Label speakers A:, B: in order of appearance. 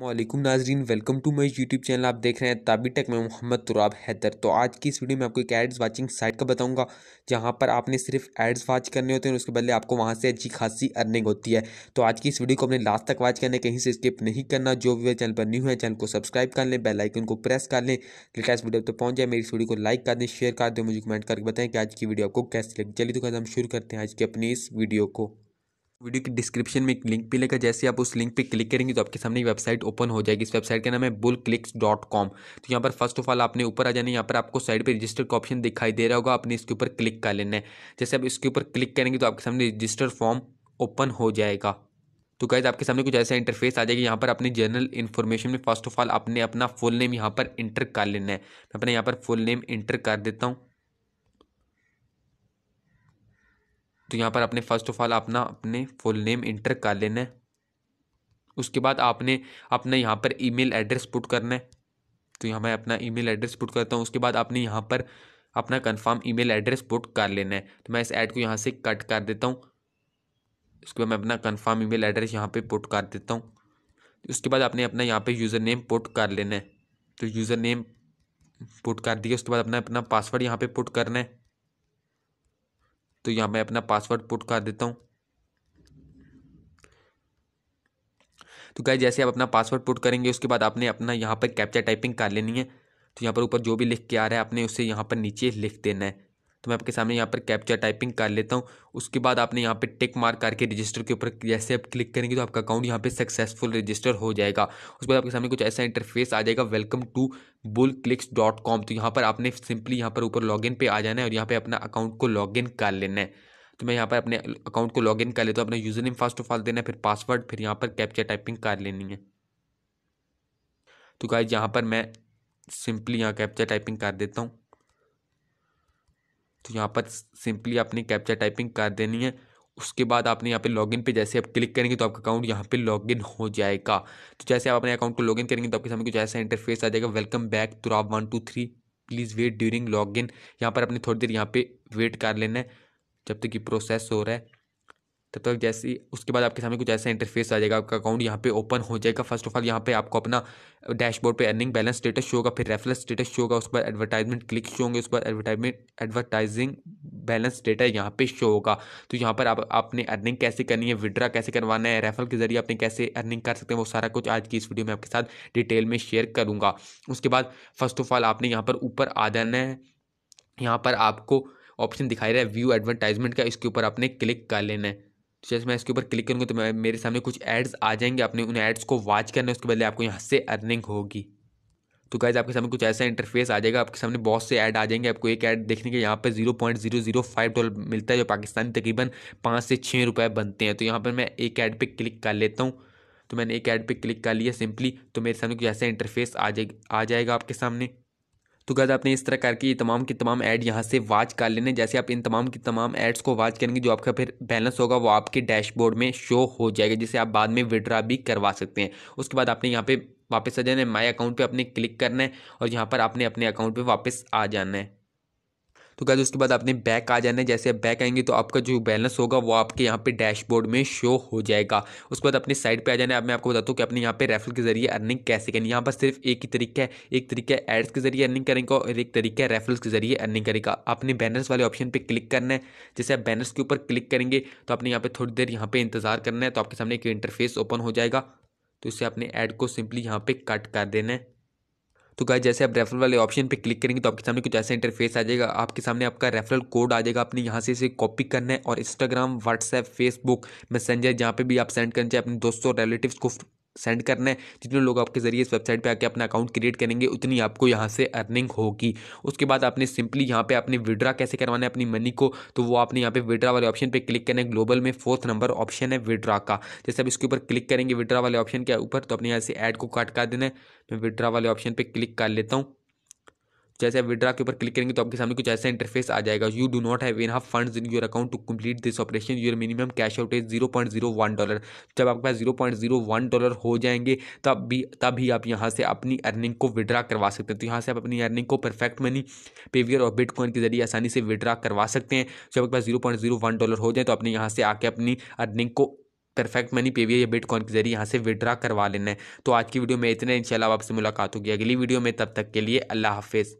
A: वालेकुम नाजरीन welcome to my YouTube channel आप देख रहे हैं ताबी टेक में मोहम्मद तुराब हैदर तो आज की इस वीडियो में आपको एक एड्स वाचिंग साइट का बताऊंगा जहां पर आपने सिर्फ एड्स वाच करने होते हैं उसके बदले आपको वहां से अच्छी खासी अर्निंग होती है तो आज की इस वीडियो को अपने लास्ट तक वाच करने कहीं से स्किप नहीं करना जो भी चैनल पर न्यू है चैनल को सब्सक्राइब कर लें बेलाइकन को प्रेस कर लें लेटेस्ट वीडियो तो पहुँच जाए मेरी वीडियो को लाइक कर दें शेयर कर दें मुझे कमेंट करके बताएं कि आज की वीडियो आपको कैसे लगे चलिए तो कदम हम शुरू करते हैं आज की अपनी इस वीडियो को वीडियो की डिस्क्रिप्शन में एक लिंक लेगा जैसे आप उस लिंक पे क्लिक करेंगे तो आपके सामने वेबसाइट ओपन हो जाएगी इस वेबसाइट का नाम है बुल क्लिक्स डॉट कॉम तो यहाँ पर फर्स्ट ऑफ ऑल आपने ऊपर आ जाना यहाँ पर आपको साइड पे रजिस्टर का ऑप्शन दिखाई दे रहा होगा आपने इसके ऊपर क्लिक कर लेना है जैसे आप इसके ऊपर क्लिक करेंगे तो आपके सामने रजिस्टर फॉर्म ओपन हो जाएगा तो गैज़ आपके सामने कुछ ऐसा इंटरफेस आ जाएगा यहाँ पर अपनी जनरल इन्फॉर्मेशन में फर्स्ट ऑफ ऑल आपने अपना फुल नेम यहाँ पर इंटर कर लेना है मैं अपने यहाँ पर फुल नेम इंटर कर देता हूँ तो यहाँ पर आपने फर्स्ट ऑफ ऑल अपना अपने फुल नेम इंटर कर लेना है उसके बाद आपने अपना यहाँ पर ईमेल एड्रेस पुट करना है तो यहाँ मैं अपना ईमेल एड्रेस पुट करता हूँ उसके बाद आपने यहाँ पर अपना कंफर्म ईमेल एड्रेस पुट कर लेना है तो मैं इस ऐड को यहाँ से कट कर देता हूँ उसके बाद मैं अपना कंफर्म ईमेल एड्रेस यहाँ पे पुट कर देता हूँ उसके बाद आपने अपना यहाँ पे यूज़र नेम पुट कर लेना है तो यूज़र नेम पुट कर दिया उसके बाद अपना अपना पासवर्ड यहाँ पे पुट करना है तो यहाँ मैं अपना पासवर्ड पुट कर देता हूँ तो क्या जैसे आप अपना पासवर्ड पुट करेंगे उसके बाद आपने अपना यहाँ पर कैप्चा टाइपिंग कर लेनी है तो यहाँ पर ऊपर जो भी लिख के आ रहा है आपने उसे यहाँ पर नीचे लिख देना है तो मैं आपके सामने यहाँ पर कैप्चा टाइपिंग कर लेता हूँ उसके बाद आपने यहाँ पर टिक मार्क करके रजिस्टर के ऊपर जैसे आप क्लिक करेंगे तो आपका अकाउंट यहाँ पर सक्सेसफुल रजिस्टर हो जाएगा उसके बाद आपके सामने कुछ ऐसा इंटरफेस आ जाएगा welcome to Bull Clicks dot com तो यहाँ पर आपने सिंपली यहाँ पर ऊपर लॉगिन पे आ जाना है और यहाँ पर अपना अकाउंट को लॉगिन कर लेना है तो मैं यहाँ पर अपने अकाउंट को लॉगिन कर लेता हूँ अपना user name first of all देना है फिर पासवर्ड फिर यहाँ पर कैप्चा टाइपिंग कर लेनी है तो गाइज यहाँ पर मैं सिंपली यहाँ कैप्चा टाइपिंग कर देता हूँ तो यहाँ पर सिंपली आपने कैप्चा टाइपिंग कर देनी है उसके बाद आपने यहाँ पे लॉगिन पे जैसे आप क्लिक करेंगे तो आपका अकाउंट यहाँ पे लॉगिन हो जाएगा तो जैसे आप अपने अकाउंट को लॉगिन करेंगे तो आपके सामने कुछ ऐसा इंटरफेस आ जाएगा वेलकम बैक तो आप one two three please wait during log in यहाँ पर अपने थोड़ी देर यहाँ पे वेट कर लेना है जब तक कि प्रोसेस हो रहा है तब तो, तक तो जैसे उसके बाद आपके सामने कुछ ऐसा इंटरफेस आ जाएगा आपका अकाउंट यहाँ पे ओपन हो जाएगा फर्स्ट ऑफ ऑल यहाँ पे आपको अपना डैशबोर्ड पे अर्निंग बैलेंस स्टेटस शो होगा फिर रेफरेंस स्टेटस शो होगा उस पर एडवर्टाइजमेंट क्लिक शो होंगे उस पर एडवर्टाइजमेंट एडवर्टाइजिंग बैलेंस डेटा यहाँ पे शो होगा तो यहाँ पर आप आपने अर्निंग कैसे करनी है विड्रा कैसे करवाना है रेफरल के जरिए आपने कैसे अर्निंग कर सकते हैं वो सारा कुछ आज की इस वीडियो में आपके साथ डिटेल में शेयर करूँगा उसके बाद फर्स्ट ऑफ ऑल आपने यहाँ पर ऊपर आ जाना है यहाँ पर आपको ऑप्शन दिखाई रहा है व्यू एडवर्टाइजमेंट का इसके ऊपर आपने क्लिक कर लेना है जैसे मैं इसके ऊपर क्लिक करूँगा तो मेरे सामने कुछ एड्स आ जाएंगे आपने उन एड्स को वॉच करना है उसके बदले आपको यहाँ से अर्निंग होगी तो गाइज आपके सामने कुछ ऐसा इंटरफेस आ जाएगा आपके सामने बहुत से ऐड आ जाएंगे आपको एक ऐड देखने के यहाँ पर zero point zero zero five dollar मिलता है जो पाकिस्तानी तकरीबन पाँच से छः रुपये बनते हैं तो यहाँ पर मैं एक ऐड पे क्लिक कर लेता हूँ तो मैंने एक ऐड पे क्लिक कर लिया सिंपली तो मेरे सामने कुछ ऐसा इंटरफेस आ जाएगा आ जाएगा आपके सामने तो गैज आपने इस तरह करके ये तमाम की तमाम ऐड यहाँ से वाच कर लेने जैसे आप इन तमाम की तमाम ऐड्स को वाच करेंगे जो आपका फिर बैलेंस होगा वो आपके डैशबोर्ड में शो हो जाएगा जिसे आप बाद में विड्रा भी करवा सकते हैं उसके बाद आपने यहाँ पे वापस आ जाना है माई अकाउंट पे आपने क्लिक करना है और यहाँ पर आपने अपने अकाउंट पे वापस आ जाना है तो गाइज उसके बाद आपने बैक आ जाना है जैसे आप बैक आएंगे तो आपका जो बैलेंस होगा वो आपके यहाँ पे डैशबोर्ड में शो हो जाएगा उसके बाद अपने साइड पे आ जाना है अब मैं आपको बताता हूँ कि अपने यहाँ पे रेफरल के जरिए अर्निंग कैसे करनी यहाँ पर सिर्फ एक ही तरीका है एक तरीका है एड्स के जरिए अर्निंग करेंगे और एक तरीका है रेफरल्स के जरिए अर्निंग करेगा अपने बैनर्स वाले ऑप्शन पर क्लिक करना है जैसे आप बैनर्स के ऊपर क्लिक करेंगे तो आपने यहाँ पर थोड़ी देर यहाँ पर इंतजार करना है तो आपके सामने एक इंटरफेस ओपन हो जाएगा तो इससे अपने ऐड को सिंपली यहाँ पर कट कर देना है तो गाय जैसे आप रेफरल वाले ऑप्शन पे क्लिक करेंगे तो आपके सामने कुछ ऐसा इंटरफेस आ जाएगा आपके सामने आपका रेफरल कोड आ जाएगा आपने यहाँ से इसे कॉपी करना है और इंस्टाग्राम व्हाट्सएप फेसबुक मैसेंजर जहाँ पे भी आप सेंड करना चाहिए अपने दोस्तों रिलेटिव्स को सेंड करना है जितने लोग आपके ज़रिए इस वेबसाइट पे आके अपना अकाउंट क्रिएट करेंगे उतनी आपको यहाँ से अर्निंग होगी उसके बाद आपने सिंपली यहाँ पे आपने विड्रा कैसे करवाना है अपनी मनी को तो वो आपने यहाँ पे विड्रा वाले ऑप्शन पे क्लिक करना है ग्लोबल में फोर्थ नंबर ऑप्शन है विड्रा का जैसे आप इसके ऊपर क्लिक करेंगे विड्रा वाले ऑप्शन के ऊपर तो अपने यहाँ से ऐड को काट कर देना है मैं विड्रा वाले ऑप्शन पर क्लिक कर लेता हूँ जैसे आप विड्रा के ऊपर क्लिक करेंगे तो आपके सामने कुछ ऐसा इंटरफेस आ जाएगा you do not have enough funds in your account to complete this operation your minimum cash out is zero point zero one dollar जब आपके पास zero point zero one dollar हो जाएंगे तब भी तब ही आप यहाँ से अपनी अर्निंग को विड्रा करवा सकते हैं तो यहाँ से आप अपनी अर्निंग को परफेक्ट मनी पेवियर और बिटकॉइन के जरिए आसानी से विड्रा करवा सकते हैं जब आपके पास zero point zero one dollar हो जाए तो आपने यहाँ से आके अपनी अर्निंग को परफेक्ट मनी पेवियर या बिटकॉइन के जरिए यहाँ से विड्रा करवा लेना है तो आज की वीडियो में इतने इंशाल्लाह आपसे मुलाकात होगी अगली वीडियो में तब तक के लिए अल्लाह हाफिज़